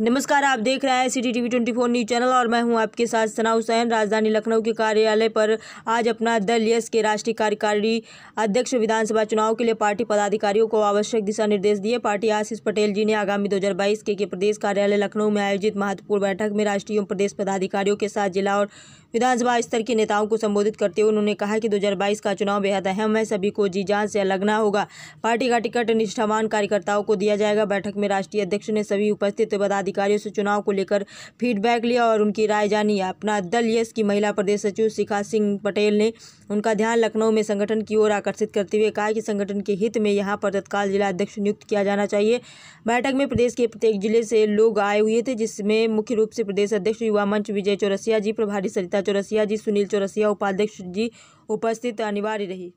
नमस्कार आप देख रहे हैं C T T V twenty four news channel और मैं हूं आपके साथ सना हुसैन राजधानी लखनऊ के कार्यालय पर आज अपना दल यस के राष्ट्रीय कार्यकारी अध्यक्ष विधानसभा चुनाव के लिए पार्टी पदाधिकारियों को आवश्यक दिशा निर्देश दिए पार्टी आशीष पटेल जी ने आगामी 2022 के, के प्रदेश कार्यालय लखनऊ में आयोजित महत्वपूर्ण बैठक में राष्ट्रीय एवं प्रदेश पदाधिकारियों के साथ जिला और विधानसभा स्तर के नेताओं को संबोधित करते हुए उन्होंने कहा कि 2022 का चुनाव बेहद अहम है सभी को जी जान से लगना होगा पार्टी का टिकट निष्ठावान कार्यकर्ताओं को दिया जाएगा बैठक में राष्ट्रीय अध्यक्ष ने सभी उपस्थित अधिकारियों से चुनाव को लेकर फीडबैक लिया और उनकी राय जानी अपना दल यस की महिला प्रदेश सचिव शिखा सिंह पटेल ने उनका ध्यान लखनऊ में संगठन की ओर आकर्षित करते हुए कहा कि संगठन के हित में यहाँ पर तत्काल जिला अध्यक्ष नियुक्त किया जाना चाहिए बैठक में प्रदेश के प्रत्येक जिले से लोग आए हुए थे जिसमें मुख्य रूप से प्रदेश अध्यक्ष युवा मंच विजय चौरसिया जी प्रभारी सरिता चौरसिया जी सुनील चौरसिया उपाध्यक्ष जी उपस्थित अनिवार्य रही